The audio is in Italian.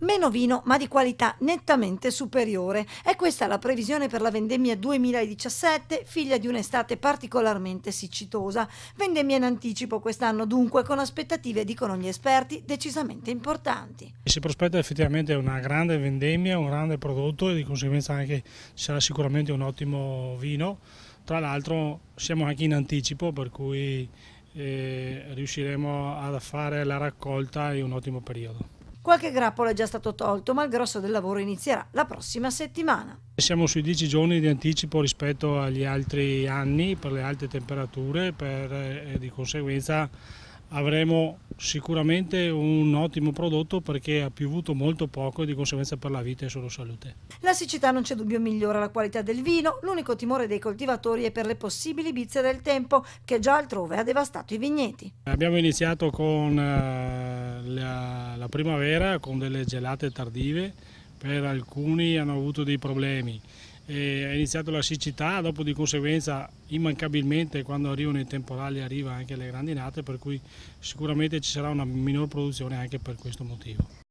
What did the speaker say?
Meno vino, ma di qualità nettamente superiore. È questa la previsione per la vendemmia 2017, figlia di un'estate particolarmente siccitosa. Vendemmia in anticipo quest'anno dunque, con aspettative, dicono gli esperti, decisamente importanti. Si prospetta effettivamente una grande vendemmia, un grande prodotto e di conseguenza anche sarà sicuramente un ottimo vino. Tra l'altro siamo anche in anticipo, per cui eh, riusciremo a fare la raccolta in un ottimo periodo. Qualche grappolo è già stato tolto, ma il grosso del lavoro inizierà la prossima settimana. Siamo sui 10 giorni di anticipo rispetto agli altri anni per le alte temperature, per, eh, di conseguenza avremo sicuramente un ottimo prodotto perché ha piovuto molto poco e di conseguenza per la vita è solo salute. La siccità non c'è dubbio migliora la qualità del vino, l'unico timore dei coltivatori è per le possibili bizze del tempo che già altrove ha devastato i vigneti. Abbiamo iniziato con eh, la, la primavera con delle gelate tardive, per alcuni hanno avuto dei problemi è iniziato la siccità, dopo di conseguenza immancabilmente quando arrivano i temporali arriva anche le grandinate, per cui sicuramente ci sarà una minor produzione anche per questo motivo.